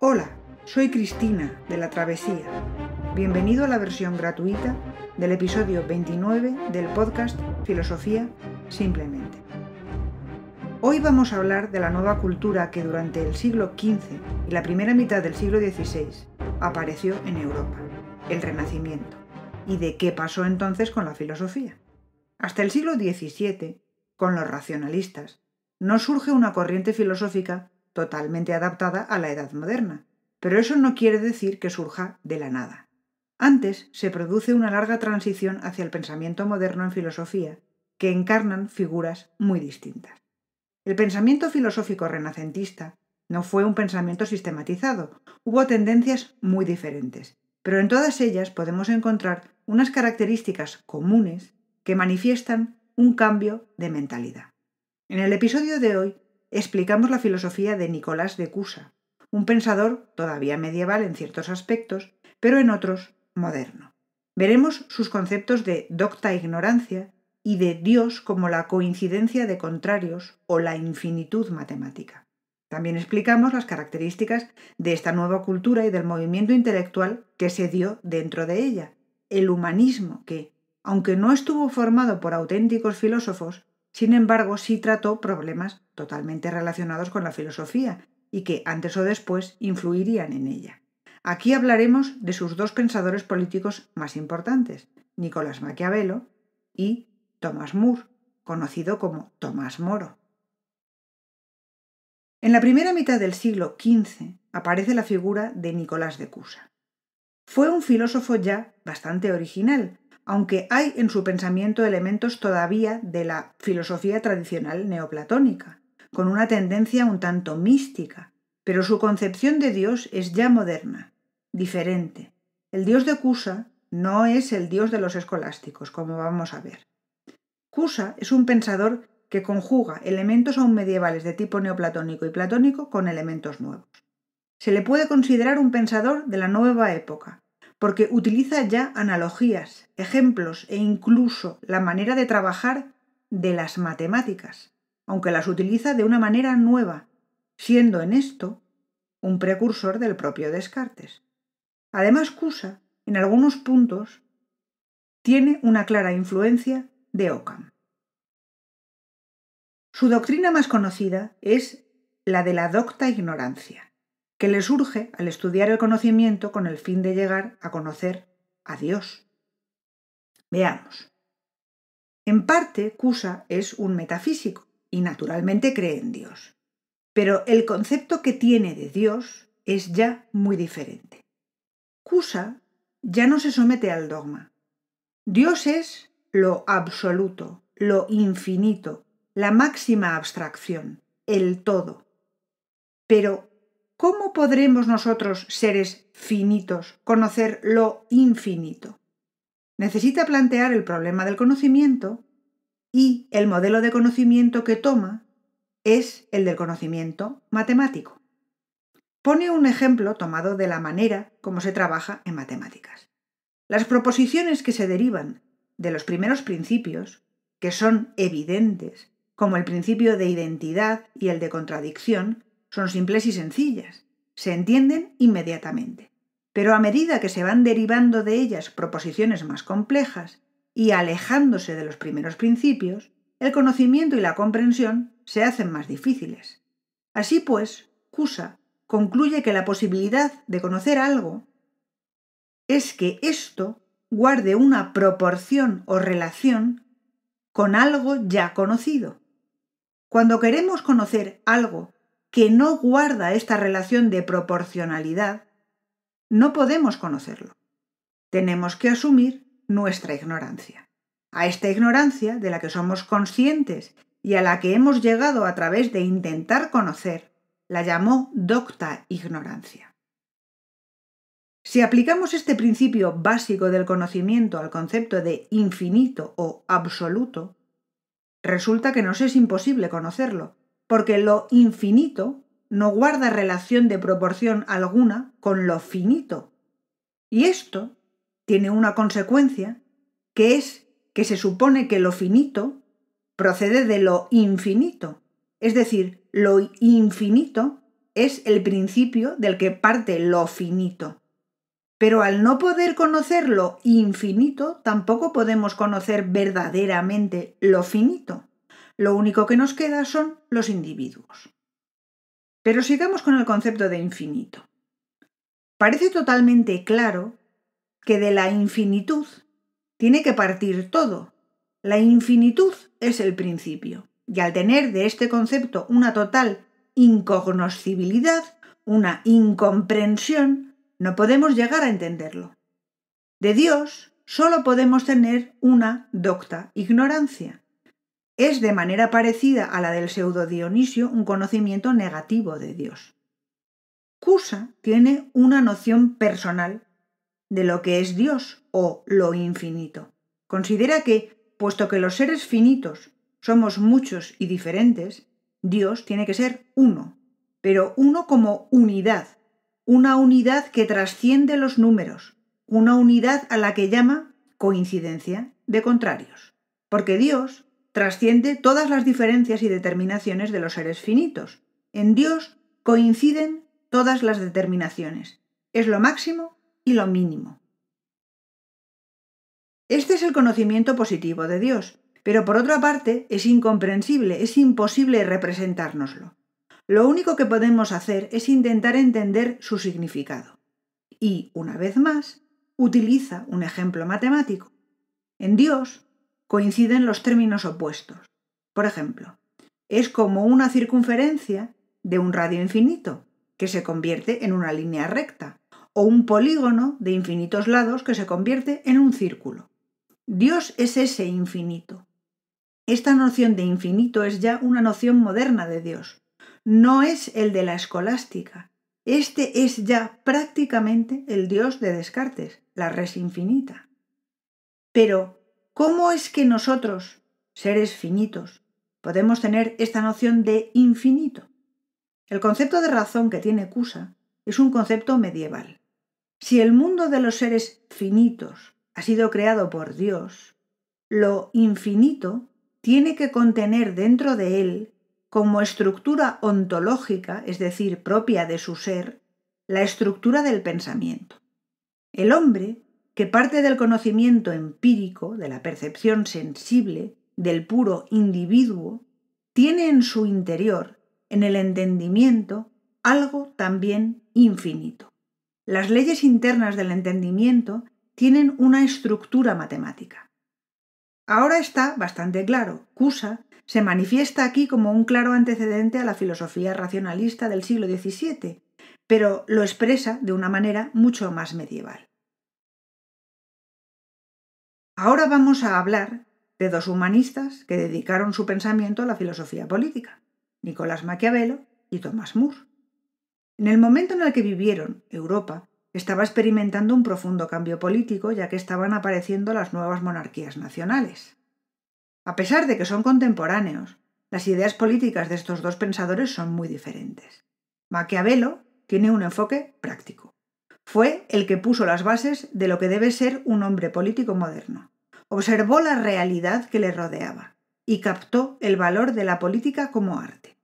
Hola, soy Cristina de La Travesía. Bienvenido a la versión gratuita del episodio 29 del podcast Filosofía Simplemente. Hoy vamos a hablar de la nueva cultura que durante el siglo XV y la primera mitad del siglo XVI apareció en Europa, el Renacimiento, y de qué pasó entonces con la filosofía. Hasta el siglo XVII, con los racionalistas, no surge una corriente filosófica totalmente adaptada a la edad moderna, pero eso no quiere decir que surja de la nada. Antes se produce una larga transición hacia el pensamiento moderno en filosofía, que encarnan figuras muy distintas. El pensamiento filosófico renacentista no fue un pensamiento sistematizado, hubo tendencias muy diferentes, pero en todas ellas podemos encontrar unas características comunes que manifiestan un cambio de mentalidad. En el episodio de hoy explicamos la filosofía de Nicolás de Cusa, un pensador todavía medieval en ciertos aspectos, pero en otros moderno. Veremos sus conceptos de docta ignorancia y de Dios como la coincidencia de contrarios o la infinitud matemática. También explicamos las características de esta nueva cultura y del movimiento intelectual que se dio dentro de ella, el humanismo que, aunque no estuvo formado por auténticos filósofos, sin embargo, sí trató problemas totalmente relacionados con la filosofía y que antes o después influirían en ella. Aquí hablaremos de sus dos pensadores políticos más importantes, Nicolás Maquiavelo y Thomas Moore, conocido como Tomás Moro. En la primera mitad del siglo XV aparece la figura de Nicolás de Cusa. Fue un filósofo ya bastante original, aunque hay en su pensamiento elementos todavía de la filosofía tradicional neoplatónica, con una tendencia un tanto mística, pero su concepción de Dios es ya moderna, diferente. El Dios de Cusa no es el Dios de los escolásticos, como vamos a ver. Cusa es un pensador que conjuga elementos aún medievales de tipo neoplatónico y platónico con elementos nuevos. Se le puede considerar un pensador de la nueva época, porque utiliza ya analogías, ejemplos e incluso la manera de trabajar de las matemáticas, aunque las utiliza de una manera nueva, siendo en esto un precursor del propio Descartes. Además, Cusa, en algunos puntos, tiene una clara influencia de Ockham. Su doctrina más conocida es la de la docta ignorancia que le surge al estudiar el conocimiento con el fin de llegar a conocer a Dios. Veamos. En parte, Cusa es un metafísico y naturalmente cree en Dios, pero el concepto que tiene de Dios es ya muy diferente. Cusa ya no se somete al dogma. Dios es lo absoluto, lo infinito, la máxima abstracción, el todo. Pero ¿cómo podremos nosotros, seres finitos, conocer lo infinito? Necesita plantear el problema del conocimiento y el modelo de conocimiento que toma es el del conocimiento matemático. Pone un ejemplo tomado de la manera como se trabaja en matemáticas. Las proposiciones que se derivan de los primeros principios, que son evidentes, como el principio de identidad y el de contradicción, son simples y sencillas, se entienden inmediatamente. Pero a medida que se van derivando de ellas proposiciones más complejas y alejándose de los primeros principios, el conocimiento y la comprensión se hacen más difíciles. Así pues, Cusa concluye que la posibilidad de conocer algo es que esto guarde una proporción o relación con algo ya conocido. Cuando queremos conocer algo que no guarda esta relación de proporcionalidad, no podemos conocerlo. Tenemos que asumir nuestra ignorancia. A esta ignorancia de la que somos conscientes y a la que hemos llegado a través de intentar conocer, la llamó docta ignorancia. Si aplicamos este principio básico del conocimiento al concepto de infinito o absoluto, resulta que nos es imposible conocerlo, porque lo infinito no guarda relación de proporción alguna con lo finito. Y esto tiene una consecuencia, que es que se supone que lo finito procede de lo infinito. Es decir, lo infinito es el principio del que parte lo finito. Pero al no poder conocer lo infinito, tampoco podemos conocer verdaderamente lo finito. Lo único que nos queda son los individuos. Pero sigamos con el concepto de infinito. Parece totalmente claro que de la infinitud tiene que partir todo. La infinitud es el principio, y al tener de este concepto una total incognoscibilidad, una incomprensión, no podemos llegar a entenderlo. De Dios solo podemos tener una docta ignorancia es de manera parecida a la del pseudo Dionisio un conocimiento negativo de Dios. Cusa tiene una noción personal de lo que es Dios o lo infinito. Considera que, puesto que los seres finitos somos muchos y diferentes, Dios tiene que ser uno, pero uno como unidad, una unidad que trasciende los números, una unidad a la que llama coincidencia de contrarios. Porque Dios Trasciende todas las diferencias y determinaciones de los seres finitos. En Dios coinciden todas las determinaciones. Es lo máximo y lo mínimo. Este es el conocimiento positivo de Dios, pero por otra parte es incomprensible, es imposible representárnoslo. Lo único que podemos hacer es intentar entender su significado. Y, una vez más, utiliza un ejemplo matemático. En Dios, coinciden los términos opuestos. Por ejemplo, es como una circunferencia de un radio infinito, que se convierte en una línea recta, o un polígono de infinitos lados que se convierte en un círculo. Dios es ese infinito. Esta noción de infinito es ya una noción moderna de Dios. No es el de la escolástica. Este es ya prácticamente el Dios de Descartes, la res infinita. Pero, ¿Cómo es que nosotros, seres finitos, podemos tener esta noción de infinito? El concepto de razón que tiene Cusa es un concepto medieval. Si el mundo de los seres finitos ha sido creado por Dios, lo infinito tiene que contener dentro de él, como estructura ontológica, es decir, propia de su ser, la estructura del pensamiento. El hombre que parte del conocimiento empírico, de la percepción sensible, del puro individuo, tiene en su interior, en el entendimiento, algo también infinito. Las leyes internas del entendimiento tienen una estructura matemática. Ahora está bastante claro, Cusa se manifiesta aquí como un claro antecedente a la filosofía racionalista del siglo XVII, pero lo expresa de una manera mucho más medieval. Ahora vamos a hablar de dos humanistas que dedicaron su pensamiento a la filosofía política, Nicolás Maquiavelo y Thomas Moore. En el momento en el que vivieron, Europa estaba experimentando un profundo cambio político ya que estaban apareciendo las nuevas monarquías nacionales. A pesar de que son contemporáneos, las ideas políticas de estos dos pensadores son muy diferentes. Maquiavelo tiene un enfoque práctico, fue el que puso las bases de lo que debe ser un hombre político moderno. Observó la realidad que le rodeaba y captó el valor de la política como arte.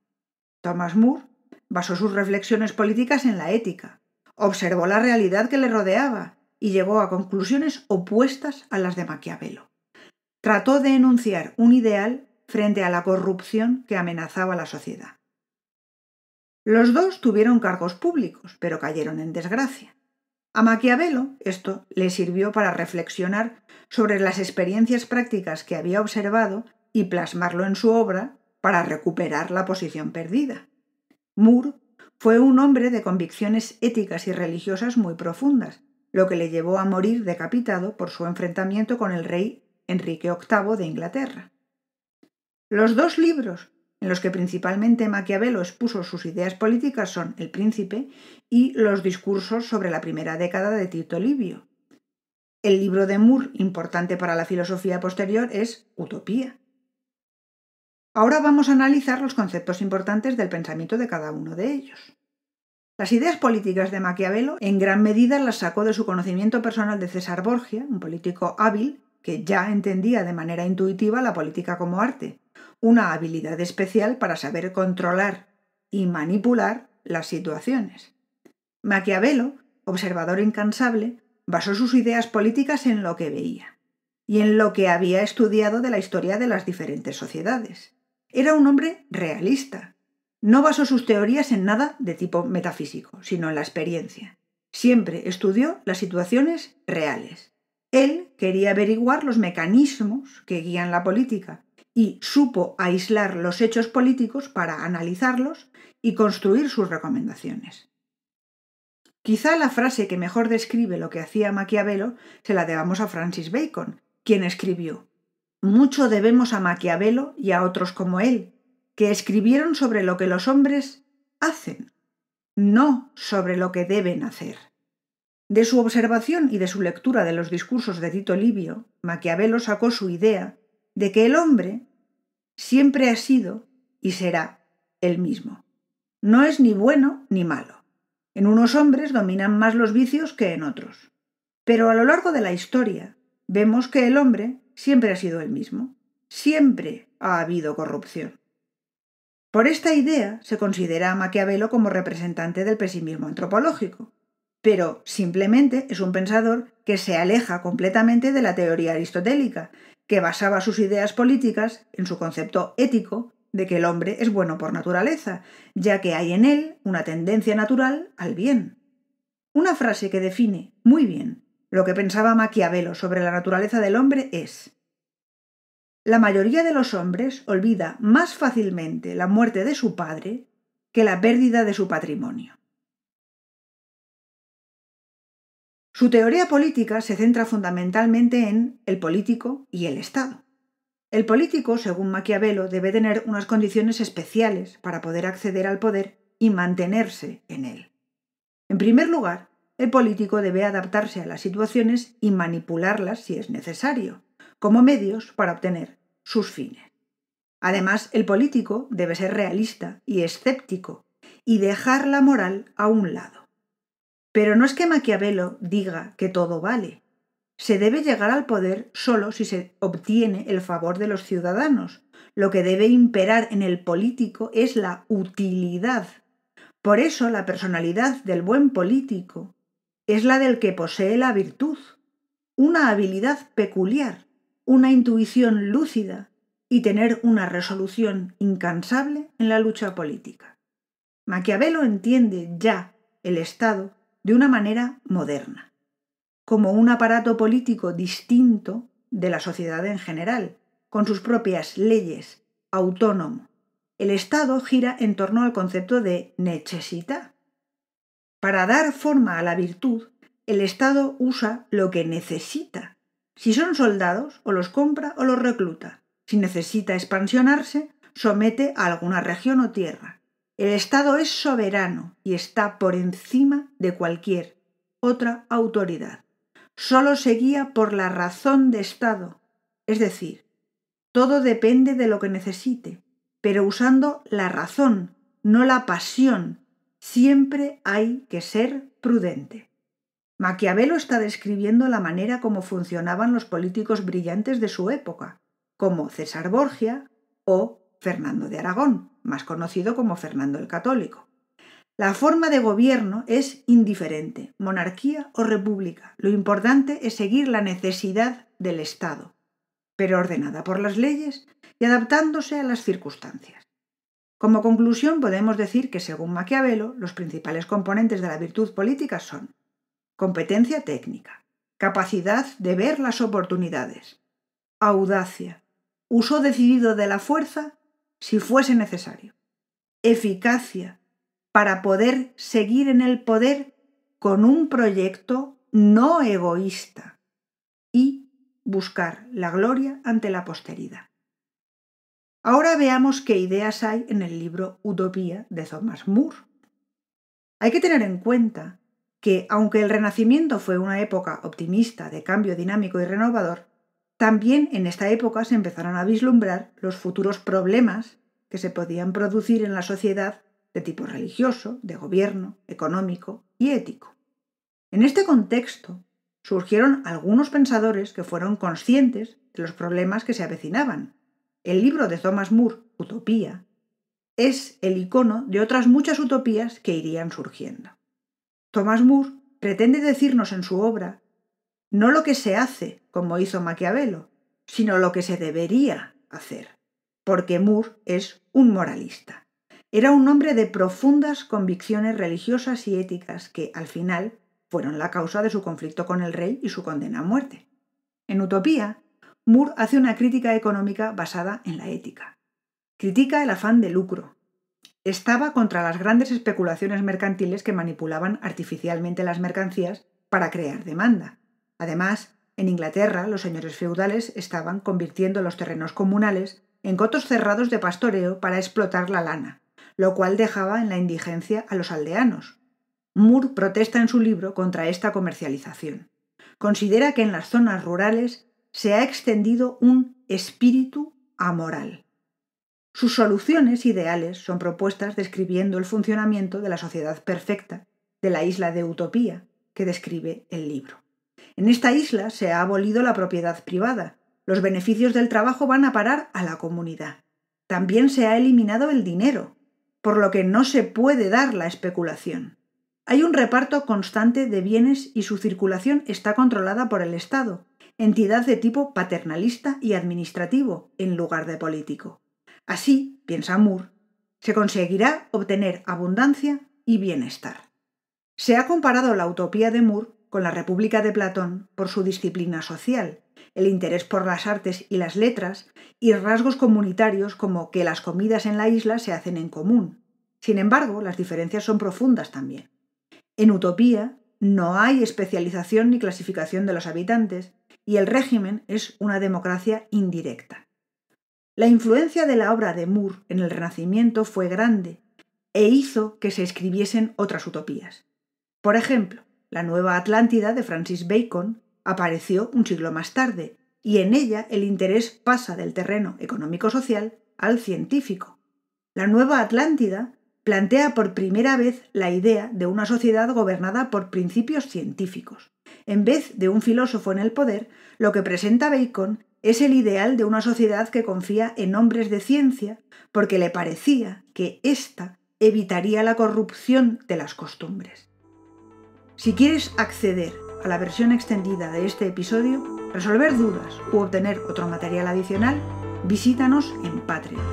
Thomas Moore basó sus reflexiones políticas en la ética, observó la realidad que le rodeaba y llegó a conclusiones opuestas a las de Maquiavelo. Trató de enunciar un ideal frente a la corrupción que amenazaba la sociedad. Los dos tuvieron cargos públicos, pero cayeron en desgracia. A Maquiavelo esto le sirvió para reflexionar sobre las experiencias prácticas que había observado y plasmarlo en su obra para recuperar la posición perdida. Moore fue un hombre de convicciones éticas y religiosas muy profundas, lo que le llevó a morir decapitado por su enfrentamiento con el rey Enrique VIII de Inglaterra. Los dos libros en los que principalmente Maquiavelo expuso sus ideas políticas son El Príncipe y los discursos sobre la primera década de Tito Livio. El libro de Moore, importante para la filosofía posterior, es Utopía. Ahora vamos a analizar los conceptos importantes del pensamiento de cada uno de ellos. Las ideas políticas de Maquiavelo en gran medida las sacó de su conocimiento personal de César Borgia, un político hábil que ya entendía de manera intuitiva la política como arte, una habilidad especial para saber controlar y manipular las situaciones. Maquiavelo, observador incansable, basó sus ideas políticas en lo que veía y en lo que había estudiado de la historia de las diferentes sociedades. Era un hombre realista. No basó sus teorías en nada de tipo metafísico, sino en la experiencia. Siempre estudió las situaciones reales. Él quería averiguar los mecanismos que guían la política y supo aislar los hechos políticos para analizarlos y construir sus recomendaciones. Quizá la frase que mejor describe lo que hacía Maquiavelo se la debamos a Francis Bacon, quien escribió, Mucho debemos a Maquiavelo y a otros como él, que escribieron sobre lo que los hombres hacen, no sobre lo que deben hacer. De su observación y de su lectura de los discursos de Tito Livio, Maquiavelo sacó su idea de que el hombre siempre ha sido y será el mismo. No es ni bueno ni malo. En unos hombres dominan más los vicios que en otros. Pero a lo largo de la historia vemos que el hombre siempre ha sido el mismo. Siempre ha habido corrupción. Por esta idea se considera a Maquiavelo como representante del pesimismo antropológico, pero simplemente es un pensador que se aleja completamente de la teoría aristotélica que basaba sus ideas políticas en su concepto ético de que el hombre es bueno por naturaleza, ya que hay en él una tendencia natural al bien. Una frase que define muy bien lo que pensaba Maquiavelo sobre la naturaleza del hombre es La mayoría de los hombres olvida más fácilmente la muerte de su padre que la pérdida de su patrimonio. Su teoría política se centra fundamentalmente en el político y el Estado. El político, según Maquiavelo, debe tener unas condiciones especiales para poder acceder al poder y mantenerse en él. En primer lugar, el político debe adaptarse a las situaciones y manipularlas si es necesario, como medios para obtener sus fines. Además, el político debe ser realista y escéptico y dejar la moral a un lado. Pero no es que Maquiavelo diga que todo vale. Se debe llegar al poder solo si se obtiene el favor de los ciudadanos. Lo que debe imperar en el político es la utilidad. Por eso la personalidad del buen político es la del que posee la virtud, una habilidad peculiar, una intuición lúcida y tener una resolución incansable en la lucha política. Maquiavelo entiende ya el Estado de una manera moderna, como un aparato político distinto de la sociedad en general, con sus propias leyes, autónomo. El Estado gira en torno al concepto de necesita. Para dar forma a la virtud, el Estado usa lo que necesita. Si son soldados, o los compra o los recluta. Si necesita expansionarse, somete a alguna región o tierra. El Estado es soberano y está por encima de cualquier otra autoridad. Solo se guía por la razón de Estado, es decir, todo depende de lo que necesite, pero usando la razón, no la pasión. Siempre hay que ser prudente. Maquiavelo está describiendo la manera como funcionaban los políticos brillantes de su época, como César Borgia o Fernando de Aragón más conocido como Fernando el Católico. La forma de gobierno es indiferente, monarquía o república. Lo importante es seguir la necesidad del Estado, pero ordenada por las leyes y adaptándose a las circunstancias. Como conclusión podemos decir que según Maquiavelo, los principales componentes de la virtud política son competencia técnica, capacidad de ver las oportunidades, audacia, uso decidido de la fuerza si fuese necesario, eficacia para poder seguir en el poder con un proyecto no egoísta y buscar la gloria ante la posteridad. Ahora veamos qué ideas hay en el libro Utopía de Thomas Moore. Hay que tener en cuenta que, aunque el Renacimiento fue una época optimista de cambio dinámico y renovador, también en esta época se empezaron a vislumbrar los futuros problemas que se podían producir en la sociedad de tipo religioso, de gobierno, económico y ético. En este contexto surgieron algunos pensadores que fueron conscientes de los problemas que se avecinaban. El libro de Thomas Moore, Utopía, es el icono de otras muchas utopías que irían surgiendo. Thomas Moore pretende decirnos en su obra no lo que se hace, como hizo Maquiavelo, sino lo que se debería hacer, porque Moore es un moralista. Era un hombre de profundas convicciones religiosas y éticas que, al final, fueron la causa de su conflicto con el rey y su condena a muerte. En Utopía, Moore hace una crítica económica basada en la ética. Critica el afán de lucro. Estaba contra las grandes especulaciones mercantiles que manipulaban artificialmente las mercancías para crear demanda Además, en Inglaterra los señores feudales estaban convirtiendo los terrenos comunales en cotos cerrados de pastoreo para explotar la lana, lo cual dejaba en la indigencia a los aldeanos. Moore protesta en su libro contra esta comercialización. Considera que en las zonas rurales se ha extendido un espíritu amoral. Sus soluciones ideales son propuestas describiendo el funcionamiento de la sociedad perfecta de la isla de Utopía que describe el libro. En esta isla se ha abolido la propiedad privada. Los beneficios del trabajo van a parar a la comunidad. También se ha eliminado el dinero, por lo que no se puede dar la especulación. Hay un reparto constante de bienes y su circulación está controlada por el Estado, entidad de tipo paternalista y administrativo en lugar de político. Así, piensa Moore, se conseguirá obtener abundancia y bienestar. Se ha comparado la utopía de Moore con la República de Platón por su disciplina social, el interés por las artes y las letras, y rasgos comunitarios como que las comidas en la isla se hacen en común. Sin embargo, las diferencias son profundas también. En Utopía no hay especialización ni clasificación de los habitantes, y el régimen es una democracia indirecta. La influencia de la obra de Moore en el Renacimiento fue grande e hizo que se escribiesen otras utopías. Por ejemplo, la nueva Atlántida de Francis Bacon apareció un siglo más tarde, y en ella el interés pasa del terreno económico-social al científico. La nueva Atlántida plantea por primera vez la idea de una sociedad gobernada por principios científicos. En vez de un filósofo en el poder, lo que presenta Bacon es el ideal de una sociedad que confía en hombres de ciencia porque le parecía que ésta evitaría la corrupción de las costumbres. Si quieres acceder a la versión extendida de este episodio, resolver dudas u obtener otro material adicional, visítanos en Patreon.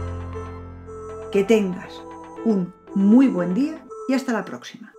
Que tengas un muy buen día y hasta la próxima.